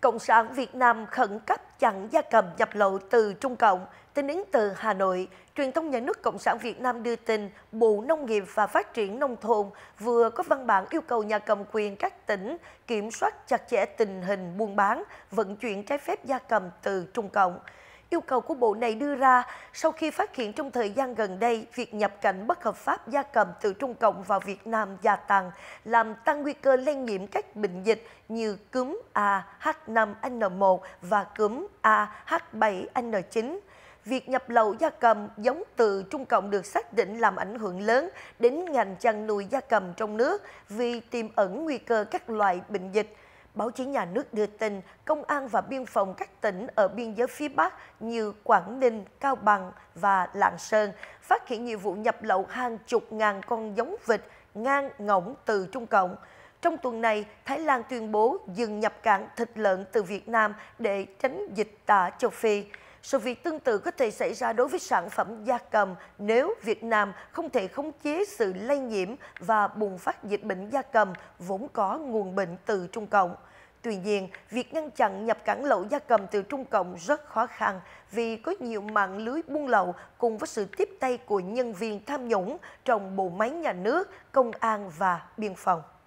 Cộng sản Việt Nam khẩn cấp chặn gia cầm nhập lậu từ Trung Cộng. Tin đến từ Hà Nội, truyền thông nhà nước Cộng sản Việt Nam đưa tin Bộ Nông nghiệp và Phát triển Nông thôn vừa có văn bản yêu cầu nhà cầm quyền các tỉnh kiểm soát chặt chẽ tình hình buôn bán, vận chuyển trái phép gia cầm từ Trung Cộng. Yêu cầu của Bộ này đưa ra sau khi phát hiện trong thời gian gần đây việc nhập cảnh bất hợp pháp gia cầm từ Trung Cộng vào Việt Nam gia tăng, làm tăng nguy cơ lây nhiễm các bệnh dịch như cúm AH5N1 và cúm AH7N9 việc nhập lậu gia cầm giống từ Trung Cộng được xác định làm ảnh hưởng lớn đến ngành chăn nuôi gia cầm trong nước vì tiềm ẩn nguy cơ các loại bệnh dịch. Báo chí nhà nước đưa tin, công an và biên phòng các tỉnh ở biên giới phía Bắc như Quảng Ninh, Cao Bằng và Lạng Sơn phát hiện nhiều vụ nhập lậu hàng chục ngàn con giống vịt ngang ngỗng từ Trung Cộng. Trong tuần này, Thái Lan tuyên bố dừng nhập cảng thịt lợn từ Việt Nam để tránh dịch tả châu Phi. Sự việc tương tự có thể xảy ra đối với sản phẩm gia cầm nếu Việt Nam không thể khống chế sự lây nhiễm và bùng phát dịch bệnh gia cầm vốn có nguồn bệnh từ Trung Cộng. Tuy nhiên, việc ngăn chặn nhập cảng lậu gia cầm từ Trung Cộng rất khó khăn vì có nhiều mạng lưới buôn lậu cùng với sự tiếp tay của nhân viên tham nhũng trong bộ máy nhà nước, công an và biên phòng.